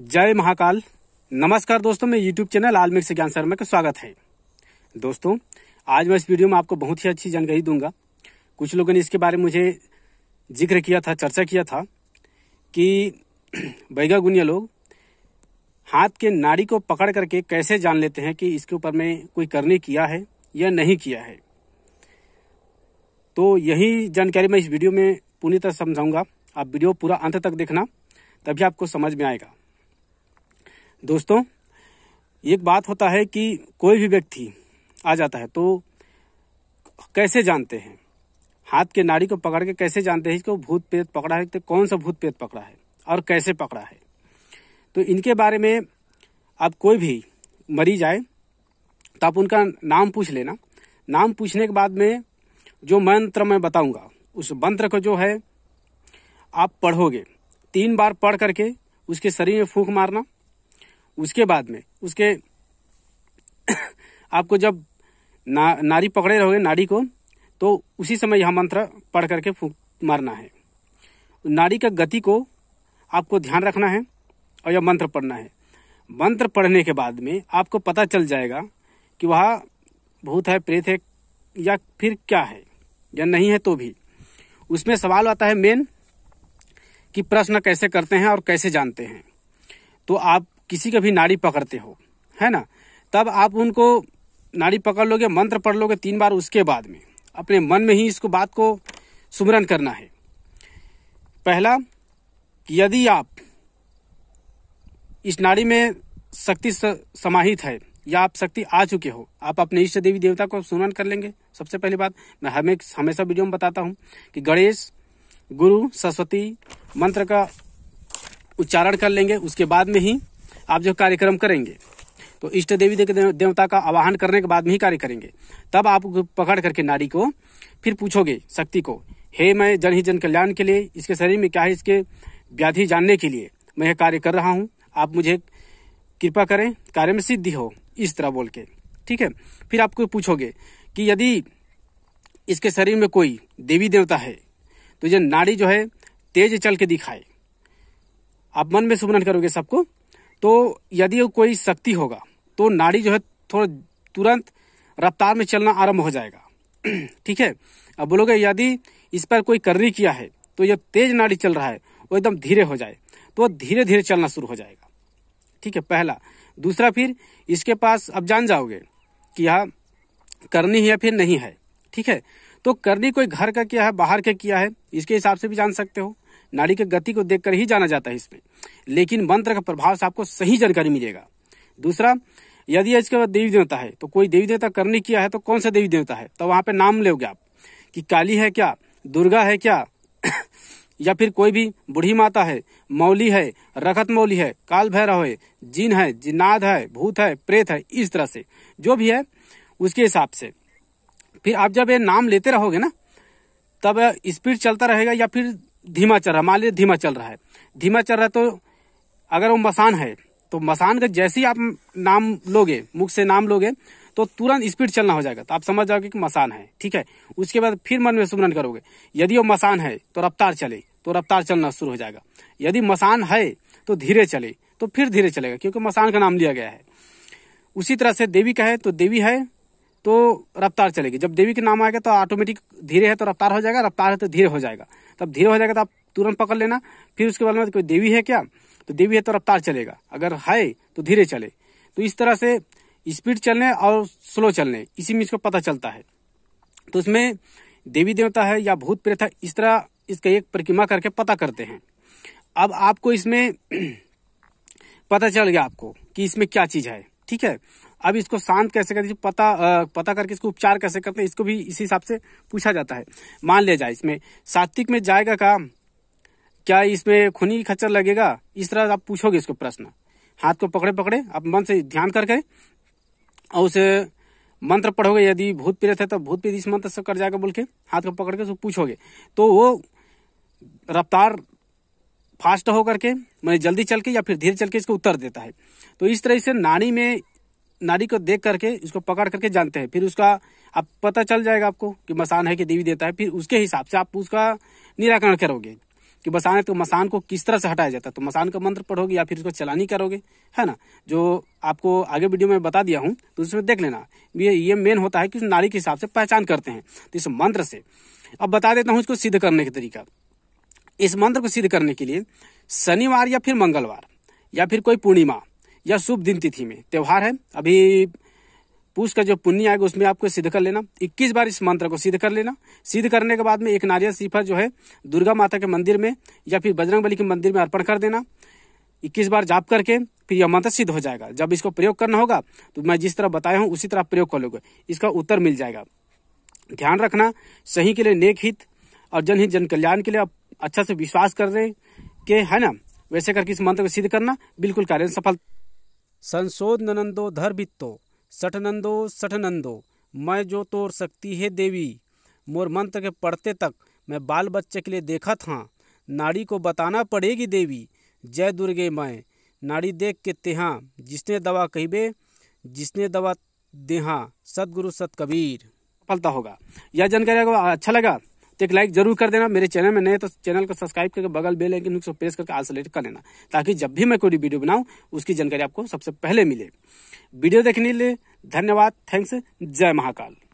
जय महाकाल नमस्कार दोस्तों मैं यूट्यूब चैनल लाल से ज्ञान शर्मा का स्वागत है दोस्तों आज मैं इस वीडियो में आपको बहुत ही अच्छी जानकारी दूंगा कुछ लोगों ने इसके बारे में मुझे जिक्र किया था चर्चा किया था कि गुनिया लोग हाथ के नाड़ी को पकड़ करके कैसे जान लेते हैं कि इसके ऊपर में कोई करने किया है या नहीं किया है तो यही जानकारी मैं इस वीडियो में पूरी तरह समझाऊंगा आप वीडियो पूरा अंत तक देखना तभी आपको समझ में आएगा दोस्तों एक बात होता है कि कोई भी व्यक्ति आ जाता है तो कैसे जानते हैं हाथ के नाड़ी को पकड़ के कैसे जानते हैं कि भूत प्रेत पकड़ा है तो कौन सा भूत प्रेत पकड़ा है और कैसे पकड़ा है तो इनके बारे में आप कोई भी मरीज आए तो आप उनका नाम पूछ लेना नाम पूछने के बाद में जो मंत्र मैं बताऊंगा उस मंत्र को जो है आप पढ़ोगे तीन बार पढ़ करके उसके शरीर में फूंक मारना उसके बाद में उसके आपको जब ना नारी पकड़े रहोगे नाड़ी को तो उसी समय यह मंत्र पढ़ करके फूक मारना है नाड़ी का गति को आपको ध्यान रखना है और यह मंत्र पढ़ना है मंत्र पढ़ने के बाद में आपको पता चल जाएगा कि वह भूत है प्रेत है या फिर क्या है या नहीं है तो भी उसमें सवाल आता है मेन कि प्रश्न कैसे करते हैं और कैसे जानते हैं तो आप किसी का भी नाड़ी पकड़ते हो है ना तब आप उनको नाड़ी पकड़ लोगे मंत्र पढ़ लोगे तीन बार उसके बाद में अपने मन में ही इसको बात को सुमरन करना है पहला यदि आप इस नाड़ी में शक्ति समाहित है या आप शक्ति आ चुके हो आप अपने इष्ट देवी देवता को सुमरन कर लेंगे सबसे पहली बात मैं हमें हमेशा वीडियो में बताता हूं कि गणेश गुरु सरस्वती मंत्र का उच्चारण कर लेंगे उसके बाद में ही आप जो कार्यक्रम करेंगे तो इष्ट देवी देवता का आवाहन करने के बाद में ही कार्य करेंगे तब आप पकड़ करके नारी को फिर पूछोगे शक्ति को हे मैं जन ही जन कल्याण के लिए इसके शरीर में क्या है इसके व्याधि जानने के लिए मैं यह कार्य कर रहा हूँ आप मुझे कृपा करें कार्य में सिद्धि हो इस तरह बोल के ठीक है फिर आपको पूछोगे कि यदि इसके शरीर में कोई देवी देवता है तो ये नाड़ी जो है तेज चल के दिखाए आप मन में सुमरन करोगे सबको तो यदि कोई शक्ति होगा तो नाड़ी जो है थोड़ा तुरंत रफ्तार में चलना आरंभ हो जाएगा ठीक है अब बोलोगे यदि इस पर कोई करनी किया है तो जब तेज नाड़ी चल रहा है वो एकदम धीरे हो जाए तो वह धीरे धीरे चलना शुरू हो जाएगा ठीक है पहला दूसरा फिर इसके पास अब जान जाओगे कि यह करनी है या फिर नहीं है ठीक है तो करनी कोई घर का किया है बाहर का किया है इसके हिसाब से भी जान सकते हो नाड़ी के गति को देखकर ही जाना जाता है इसमें लेकिन मंत्र का प्रभाव से आपको सही जानकारी मिलेगा दूसरा यदि इसके बाद देवी देवता है तो कोई देवी देवता करने किया है तो कौन सा देवी देवता है तो वहां पे नाम लोगे आप कि काली है क्या दुर्गा है क्या या फिर कोई भी बूढ़ी माता है मौली है रखत मौली है काल भैरव है जिन है जिन्नाद है भूत है प्रेत है इस तरह से जो भी है उसके हिसाब से फिर आप जब ये नाम लेते रहोगे ना तब स्पीड चलता रहेगा या फिर धीमा चल रहा मान लीजिए धीमा चल रहा है धीमा चल रहा है तो अगर वो मसान है तो मसान का जैसे ही आप नाम लोगे मुख से नाम लोगे तो तुरंत स्पीड चलना हो जाएगा तो आप समझ जाओगे कि मसान है ठीक है उसके बाद फिर मन में सुमरन करोगे यदि वो मसान है तो रफ्तार चले तो रफ्तार चलना शुरू हो जाएगा यदि मसान है तो धीरे चले तो फिर धीरे चलेगा क्योंकि मसान का नाम लिया गया है उसी तरह से देवी का है तो देवी है तो रफ्तार चलेगी जब देवी का नाम आएगा तो ऑटोमेटिक धीरे है तो रफ्तार हो जाएगा रफ्तार है तो धीरे हो जाएगा तब धीरे हो जाएगा तो आप तुरंत पकड़ लेना फिर उसके बाद में कोई देवी है क्या तो देवी है तो रफ्तार चलेगा अगर है तो धीरे चले तो इस तरह से स्पीड चलने और स्लो चलने इसी में इसको पता चलता है तो उसमें देवी देवता है या भूत प्रेत है इस तरह इसका एक प्रतिमा करके पता करते हैं अब आपको इसमें पता चल गया आपको कि इसमें क्या चीज है ठीक है अब इसको शांत कैसे करते हैं पता पता करके इसको उपचार कैसे करते हैं इसको भी इसी हिसाब से पूछा जाता है मान लिया जाए इसमें सात्विक में जाएगा काम क्या इसमें खूनी खच्चर लगेगा इस तरह आप पूछोगे इसको प्रश्न हाथ को पकड़े पकड़े आप मन से ध्यान करके और उसे मंत्र पढ़ोगे यदि भूत प्रेत है तो भूत प्रेत इस मंत्र से कर जाएगा बोल के हाथ को पकड़ के उसको पूछोगे तो वो रफ्तार फास्ट होकर के मैंने मतलब जल्दी चल के या फिर धीरे चल के इसको उत्तर देता है तो इस तरह से नाड़ी में नारी को देख करके इसको पकड़ करके जानते हैं फिर उसका आप पता चल जाएगा आपको कि मसान है कि देवी देता है फिर उसके हिसाब से आप उसका निराकरण करोगे कि मसान है तो मसान को किस तरह से हटाया जाता है तो मसान का मंत्र पढ़ोगे या फिर उसको चलानी करोगे है ना जो आपको आगे वीडियो में बता दिया हूँ तो उसमें देख लेना ये ये मेन होता है कि नारी के हिसाब से पहचान करते हैं तो इस मंत्र से अब बता देता हूँ इसको सिद्ध करने का तरीका इस मंत्र को सिद्ध करने के लिए शनिवार या फिर मंगलवार या फिर कोई पूर्णिमा या शुभ दिन तिथि में त्यौहार है अभी पूछ का जो पुण्य आएगा उसमें आपको सिद्ध कर लेना 21 बार इस मंत्र को सिद्ध कर लेना सिद्ध करने के बाद में एक नारियल सीफा जो है दुर्गा माता के मंदिर में या फिर बजरंग बली के मंदिर में अर्पण कर देना 21 बार जाप करके फिर यह मंत्र सिद्ध हो जाएगा जब इसको प्रयोग करना होगा तो मैं जिस तरह बताया हूँ उसी तरह प्रयोग कर लोगे इसका उत्तर मिल जाएगा ध्यान रखना सही के लिए नेक हित और जनहित जन कल्याण के लिए आप अच्छा से विश्वास कर रहे के है ना वैसे करके इस मंत्र को सिद्ध करना बिल्कुल कार्य सफल संसोद ननंदो धर भित्तो सठनंदो सठनंदो मैं जो तोड़ सकती है देवी मोर मंत्र के पढ़ते तक मैं बाल बच्चे के लिए देखा था नाड़ी को बताना पड़ेगी देवी जय दुर्गे मैं नाड़ी देख के तेहा जिसने दवा कहबे जिसने दवा देहा सदगुरु सतकबीर पलता होगा यह जानकारी अच्छा लगा तो एक लाइक जरूर कर देना मेरे चैनल में नए तो चैनल को सब्सक्राइब करके बगल बेल आइकन को प्रेस करके आल सेलेक्ट कर लेना ताकि जब भी मैं कोई वीडियो बनाऊं उसकी जानकारी आपको सबसे पहले मिले वीडियो देखने के लिए धन्यवाद थैंक्स जय महाकाल